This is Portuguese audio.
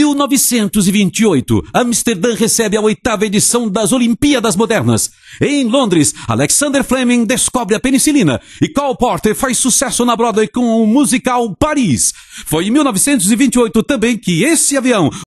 1928, Amsterdã recebe a oitava edição das Olimpíadas Modernas. Em Londres, Alexander Fleming descobre a penicilina e Cole Porter faz sucesso na Broadway com o musical Paris. Foi em 1928 também que esse avião